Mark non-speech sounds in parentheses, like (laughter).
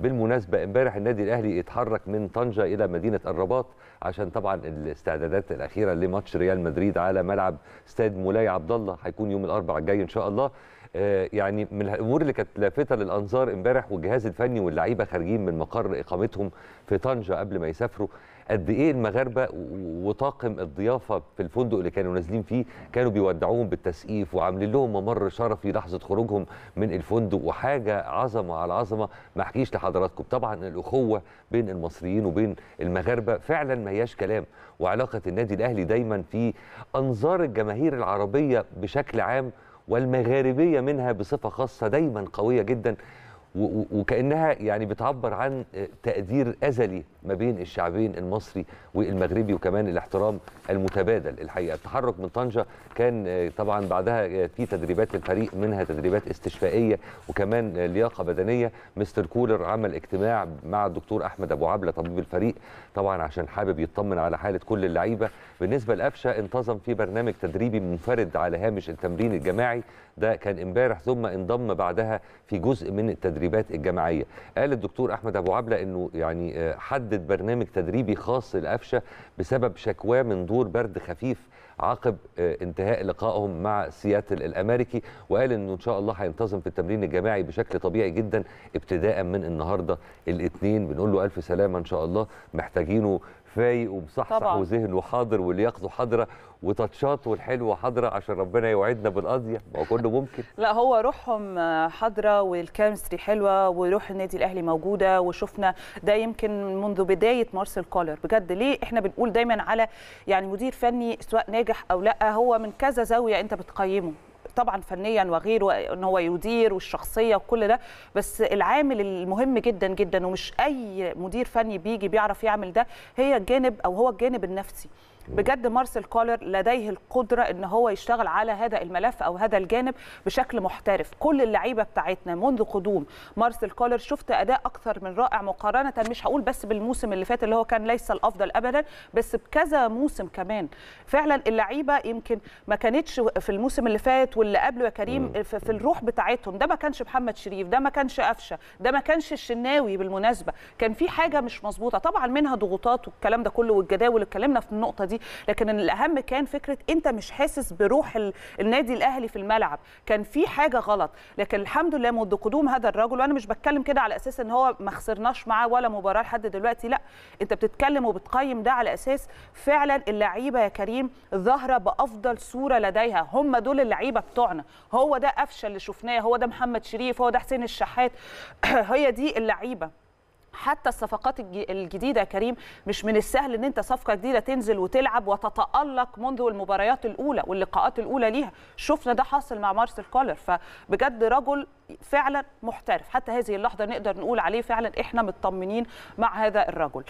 بالمناسبة امبارح النادي الأهلي اتحرك من طنجة إلى مدينة الرباط عشان طبعا الاستعدادات الأخيرة لماتش ريال مدريد على ملعب استاد مولاي عبد الله هيكون يوم الأربعاء الجاي إن شاء الله آه، يعني من الامور اللي كانت لافته للانظار امبارح والجهاز الفني واللعيبه خارجين من مقر اقامتهم في طنجه قبل ما يسافروا قد ايه المغاربه وطاقم الضيافه في الفندق اللي كانوا نازلين فيه كانوا بيودعوهم بالتسقيف وعاملين لهم ممر شرفي لحظه خروجهم من الفندق وحاجه عظمه على عظمه ما احكيش لحضراتكم طبعا الاخوه بين المصريين وبين المغاربه فعلا ما هياش كلام وعلاقه النادي الاهلي دايما في انظار الجماهير العربيه بشكل عام والمغاربيه منها بصفه خاصه دايما قويه جدا وكانها يعني بتعبر عن تقدير ازلي ما بين الشعبين المصري والمغربي وكمان الاحترام المتبادل الحقيقه التحرك من طنجه كان طبعا بعدها في تدريبات للفريق منها تدريبات استشفائيه وكمان لياقه بدنيه مستر كولر عمل اجتماع مع الدكتور احمد ابو عبله طبيب الفريق طبعا عشان حابب يطمن على حاله كل اللعيبه بالنسبه لقفشه انتظم في برنامج تدريبي منفرد على هامش التمرين الجماعي ده كان امبارح ثم انضم بعدها في جزء من التدريب التدريبات الجماعيه قال الدكتور احمد ابو عبله انه يعني آه، حدد برنامج تدريبي خاص لقفشه بسبب شكواه من دور برد خفيف عقب آه، انتهاء لقائهم مع سياتل الامريكي وقال انه ان شاء الله هينتظم في التمرين الجماعي بشكل طبيعي جدا ابتداء من النهارده الاثنين بنقول له الف سلامه ان شاء الله محتاجينه فايق ومصحصح وذهنه حاضر ولياقته حاضره وتاتشاته الحلوه حاضره عشان ربنا يوعدنا بالقضيه ما هو كله ممكن لا هو روحهم حاضره والكيمستري حلوه وروح النادي الاهلي موجوده وشفنا ده يمكن منذ بدايه مارسيل كولر بجد ليه احنا بنقول دايما على يعني مدير فني سواء ناجح او لا هو من كذا زاويه انت بتقيمه طبعا فنيا وغيره ان هو يدير والشخصيه وكل ده بس العامل المهم جدا جدا ومش اي مدير فني بيجي بيعرف يعمل ده هي الجانب او هو الجانب النفسي بجد مارسيل كولر لديه القدره ان هو يشتغل على هذا الملف او هذا الجانب بشكل محترف كل اللعيبه بتاعتنا منذ قدوم مارسيل كولر شفت اداء اكثر من رائع مقارنه مش هقول بس بالموسم اللي فات اللي هو كان ليس الافضل ابدا بس بكذا موسم كمان فعلا اللعيبه يمكن ما كانتش في الموسم اللي فات واللي قبله يا كريم في الروح بتاعتهم ده ما كانش محمد شريف ده ما كانش قفشه ده ما كانش الشناوي بالمناسبه كان في حاجه مش مظبوطه طبعا منها ضغوطات والكلام ده كله والجداول اتكلمنا في النقطه دي دي لكن الاهم كان فكره انت مش حاسس بروح النادي الاهلي في الملعب كان في حاجه غلط لكن الحمد لله منذ قدوم هذا الرجل وانا مش بتكلم كده على اساس ان هو ما خسرناش معاه ولا مباراه لحد دلوقتي لا انت بتتكلم وبتقيم ده على اساس فعلا اللعيبه يا كريم ظاهره بافضل صوره لديها هم دول اللعيبه بتوعنا هو ده قفشه اللي شفناه هو ده محمد شريف هو ده حسين الشحات (clears throat) هي دي اللعيبه حتى الصفقات الجديده يا كريم مش من السهل ان انت صفقه جديده تنزل وتلعب وتتالق منذ المباريات الاولى واللقاءات الاولى ليها شفنا ده حاصل مع مارسل كولر فبجد رجل فعلا محترف حتى هذه اللحظه نقدر نقول عليه فعلا احنا مطمنين مع هذا الرجل